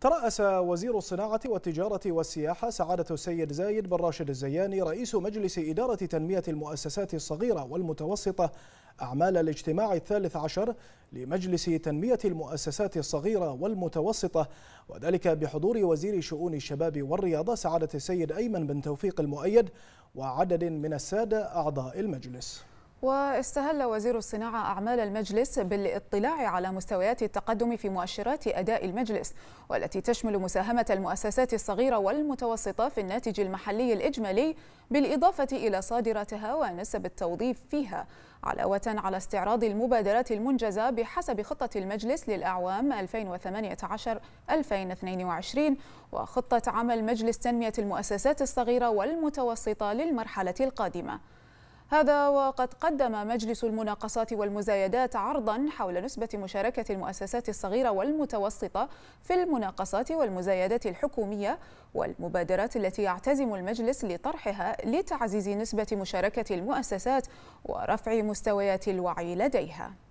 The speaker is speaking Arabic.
ترأس وزير الصناعة والتجارة والسياحة سعادة السيد زايد بن راشد الزياني رئيس مجلس إدارة تنمية المؤسسات الصغيرة والمتوسطة أعمال الاجتماع الثالث عشر لمجلس تنمية المؤسسات الصغيرة والمتوسطة وذلك بحضور وزير شؤون الشباب والرياضة سعادة السيد أيمن بن توفيق المؤيد وعدد من السادة أعضاء المجلس واستهل وزير الصناعة أعمال المجلس بالاطلاع على مستويات التقدم في مؤشرات أداء المجلس والتي تشمل مساهمة المؤسسات الصغيرة والمتوسطة في الناتج المحلي الإجمالي بالإضافة إلى صادراتها ونسب التوظيف فيها علاوة على استعراض المبادرات المنجزة بحسب خطة المجلس للأعوام 2018-2022 وخطة عمل مجلس تنمية المؤسسات الصغيرة والمتوسطة للمرحلة القادمة هذا وقد قدم مجلس المناقصات والمزايدات عرضا حول نسبة مشاركة المؤسسات الصغيرة والمتوسطة في المناقصات والمزايدات الحكومية والمبادرات التي يعتزم المجلس لطرحها لتعزيز نسبة مشاركة المؤسسات ورفع مستويات الوعي لديها